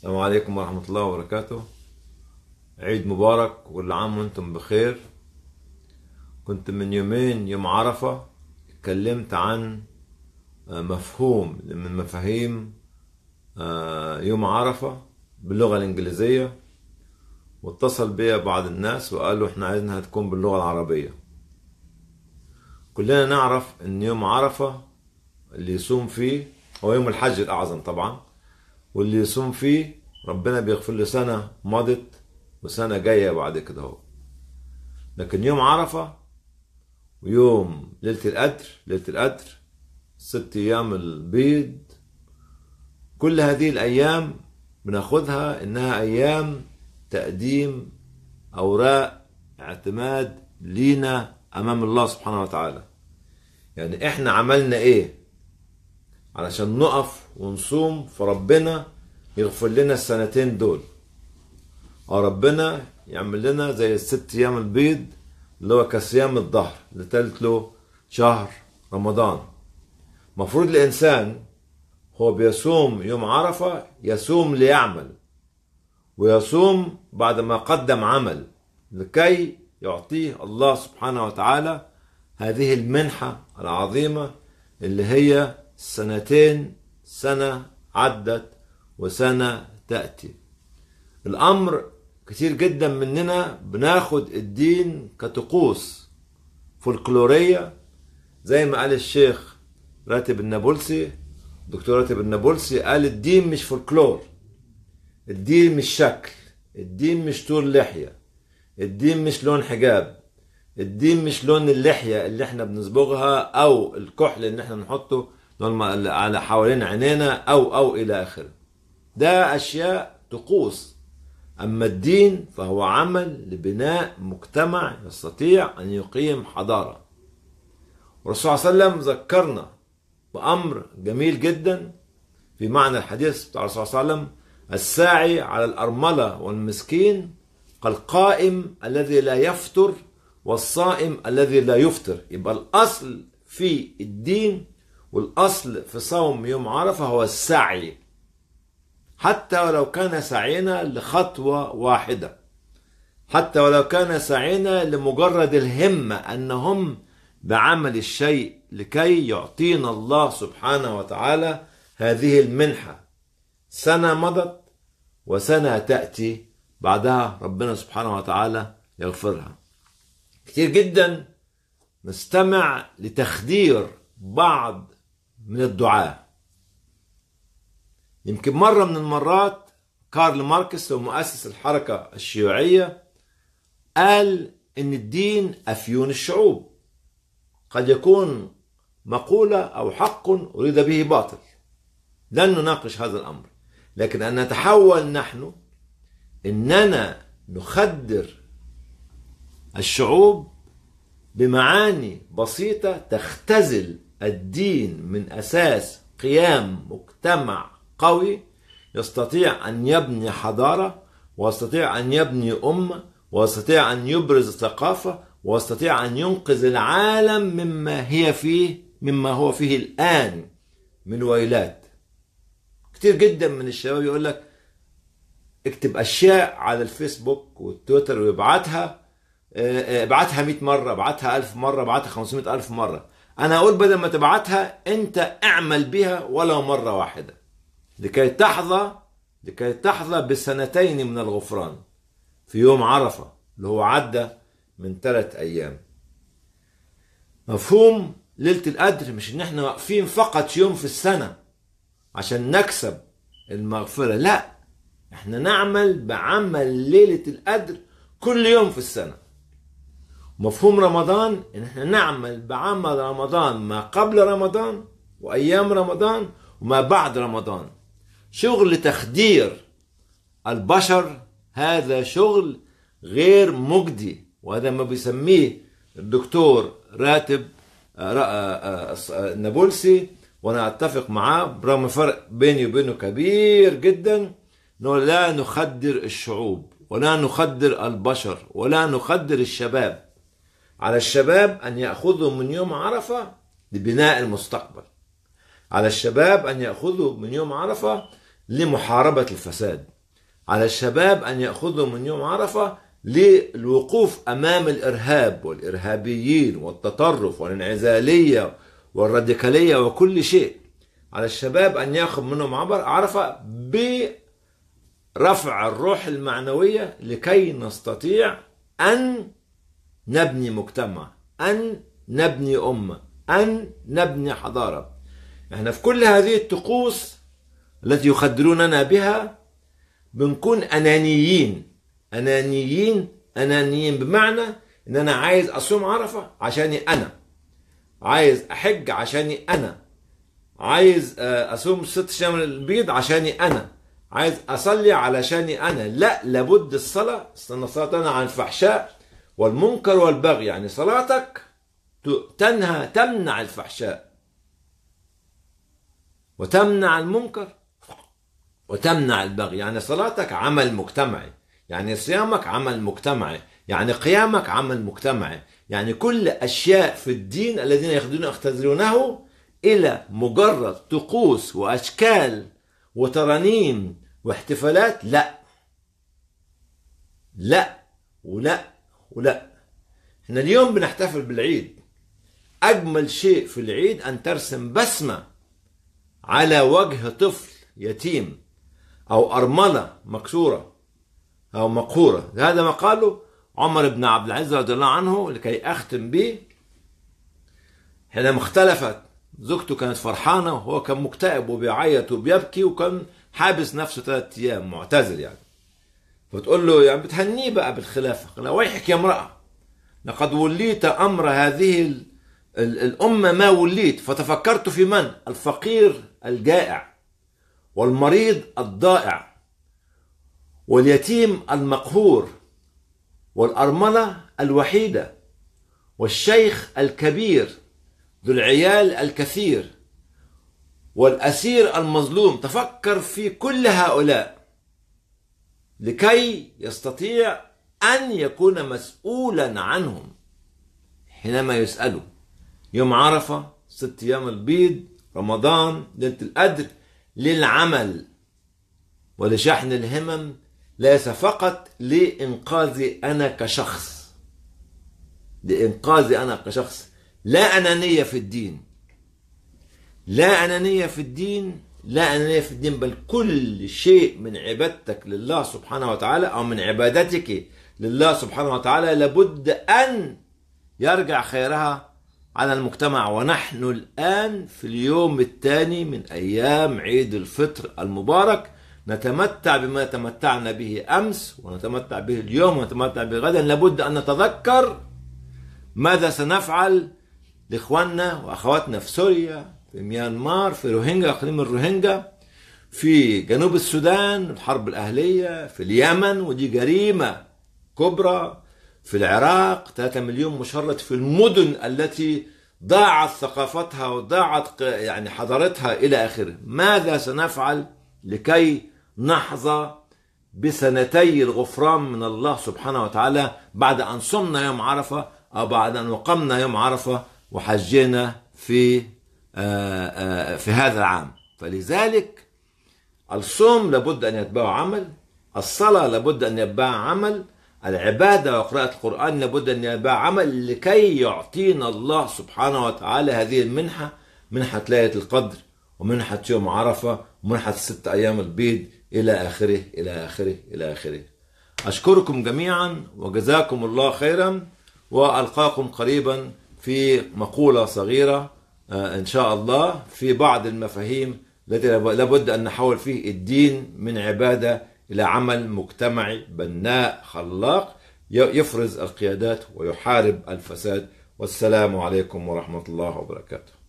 السلام عليكم ورحمة الله وبركاته عيد مبارك وكل عام وانتم بخير كنت من يومين يوم عرفة اتكلمت عن آه، مفهوم من مفاهيم آه، يوم عرفة باللغة الإنجليزية واتصل بيا بعض الناس وقالوا احنا عايزينها تكون باللغة العربية كلنا نعرف ان يوم عرفة اللي يصوم فيه هو يوم الحج الأعظم طبعا واللي يصوم فيه ربنا بيغفر له سنة مضت وسنة جاية بعد كده اهو لكن يوم عرفة ويوم ليلة القدر ليلة القدر ست أيام البيض كل هذه الأيام بناخدها إنها أيام تقديم أوراق اعتماد لينا أمام الله سبحانه وتعالى يعني إحنا عملنا إيه علشان نقف ونصوم فربنا يغفر لنا السنتين دول أو اه ربنا يعمل لنا زي الست أيام البيض اللي هو كصيام الظهر اللي له شهر رمضان مفروض الإنسان هو بيصوم يوم عرفة يصوم ليعمل ويصوم بعد ما قدم عمل لكي يعطيه الله سبحانه وتعالى هذه المنحة العظيمة اللي هي سنتين سنة عدت وسنة تأتي الأمر كتير جدا مننا بناخد الدين كطقوس فولكلورية زي ما قال الشيخ راتب النابلسي دكتور راتب النابلسي قال الدين مش فولكلور الدين مش شكل الدين مش طول لحية الدين مش لون حجاب الدين مش لون اللحية اللي احنا بنصبغها او الكحل اللي احنا نحطه على حوالين عينينا أو أو إلى آخره ده أشياء طقوس أما الدين فهو عمل لبناء مجتمع يستطيع أن يقيم حضارة الرسول صلى الله عليه وسلم ذكرنا بأمر جميل جدا في معنى الحديث بتاع الرسول صلى الله عليه وسلم الساعي على الأرملة والمسكين كالقائم الذي لا يفطر والصائم الذي لا يفطر يبقى الأصل في الدين والأصل في صوم يوم عرفة هو السعي حتى ولو كان سعينا لخطوة واحدة حتى ولو كان سعينا لمجرد الهمة أنهم بعمل الشيء لكي يعطينا الله سبحانه وتعالى هذه المنحة سنة مضت وسنة تأتي بعدها ربنا سبحانه وتعالى يغفرها كتير جدا نستمع لتخدير بعض من الدعاء يمكن مرة من المرات كارل ماركس مؤسس الحركة الشيوعية قال إن الدين أفيون الشعوب قد يكون مقولة أو حق أريد به باطل لن نناقش هذا الأمر لكن أن نتحول نحن إننا نخدر الشعوب بمعاني بسيطة تختزل الدين من أساس قيام مجتمع قوي يستطيع أن يبني حضارة ويستطيع أن يبني أمة ويستطيع أن يبرز ثقافة ويستطيع أن ينقذ العالم مما هي فيه مما هو فيه الآن من ويلات كتير جدا من الشباب يقول لك اكتب أشياء على الفيسبوك والتويتر ويبعتها آه، آه، ابعتها 100 مرة ابعتها 1000 مرة ابعتها 500 ألف مرة انا اقول بدل ما تبعتها انت اعمل بها ولو مره واحده لكي تحظى لكي تحظى بسنتين من الغفران في يوم عرفه اللي هو عدى من ثلاث ايام مفهوم ليله القدر مش ان احنا واقفين فقط يوم في السنه عشان نكسب المغفره لا احنا نعمل بعمل ليله القدر كل يوم في السنه مفهوم رمضان ان احنا نعمل بعمل رمضان ما قبل رمضان وايام رمضان وما بعد رمضان شغل تخدير البشر هذا شغل غير مجدي وهذا ما بيسميه الدكتور راتب النابلسي آه، آه، آه، وانا اتفق معاه برغم فرق بيني وبينه كبير جدا انه لا نخدر الشعوب ولا نخدر البشر ولا نخدر الشباب على الشباب أن يأخذوا من يوم عرفة لبناء المستقبل على الشباب أن يأخذوا من يوم عرفة لمحاربة الفساد على الشباب أن يأخذوا من يوم عرفة للوقوف أمام الإرهاب والإرهابيين والتطرف والانعزالية والراديكالية وكل شيء على الشباب أن يأخذ منهم عبر عرفة برفع الروح المعنوية لكي نستطيع أن نبني مجتمع أن نبني أمة أن نبني حضارة احنا في كل هذه الطقوس التي يخدروننا بها بنكون أنانيين أنانيين أنانيين بمعنى إن أنا عايز أصوم عرفة عشاني أنا عايز أحج عشاني أنا عايز آه، أصوم ست شام البيض عشاني أنا عايز أصلي علشاني أنا لا لابد الصلاة الصلاة عن الفحشاء والمنكر والبغي يعني صلاتك تنهى تمنع الفحشاء وتمنع المنكر وتمنع البغي يعني صلاتك عمل مجتمعي يعني صيامك عمل مجتمعي يعني قيامك عمل مجتمعي يعني كل أشياء في الدين الذين يخدون يختزلونه إلى مجرد طقوس وأشكال وترانيم واحتفالات لا لا ولا ولا احنا اليوم بنحتفل بالعيد أجمل شيء في العيد أن ترسم بسمة على وجه طفل يتيم أو أرملة مكسورة أو مقهورة هذا ما قاله عمر بن عبد العزيز رضي الله عنه لكي أختم به حينما اختلفت زوجته كانت فرحانة وهو كان مكتئب وبيعيط وبيبكي وكان حابس نفسه ثلاثة أيام معتذر يعني وتقول له يعني بتهنيه بقى بالخلافة ويحك يا امرأة لقد وليت أمر هذه الأمة ما وليت فتفكرت في من الفقير الجائع والمريض الضائع واليتيم المقهور والأرملة الوحيدة والشيخ الكبير ذو العيال الكثير والأسير المظلوم تفكر في كل هؤلاء لكي يستطيع أن يكون مسؤولا عنهم حينما يسألوا يوم عرفة ست أيام البيض رمضان ليلة القدر للعمل ولشحن الهمم ليس فقط لإنقاذي أنا كشخص لإنقاذي أنا كشخص لا أنانية في الدين لا أنانية في الدين لا أنانية في الدين بل كل شيء من عبادتك لله سبحانه وتعالى أو من عبادتك لله سبحانه وتعالى لابد أن يرجع خيرها على المجتمع ونحن الآن في اليوم الثاني من أيام عيد الفطر المبارك نتمتع بما تمتعنا به أمس ونتمتع به اليوم ونتمتع به غدا لابد أن نتذكر ماذا سنفعل لإخواننا وأخواتنا في سوريا في ميانمار في روهينجا اقليم الروهينجا في جنوب السودان الحرب الاهليه في اليمن ودي جريمه كبرى في العراق 3 مليون مشرد في المدن التي ضاعت ثقافتها وضاعت يعني حضارتها الى اخره ماذا سنفعل لكي نحظى بسنتي الغفران من الله سبحانه وتعالى بعد ان صمنا يوم عرفه او بعد ان وقمنا يوم عرفه وحجينا في آه، آه، في هذا العام فلذلك الصوم لابد أن يتبعه عمل الصلاة لابد أن يتبع عمل العبادة وقراءة القرآن لابد أن يتبع عمل لكي يعطينا الله سبحانه وتعالى هذه المنحة منحة ليلة القدر ومنحة يوم عرفة ومنحة ست أيام البيض إلى آخره إلى آخره إلى آخره أشكركم جميعا وجزاكم الله خيرا وألقاكم قريبا في مقولة صغيرة آه، ان شاء الله في بعض المفاهيم التي لابد ان نحول فيه الدين من عباده الى عمل مجتمعي بناء خلاق يفرز القيادات ويحارب الفساد والسلام عليكم ورحمه الله وبركاته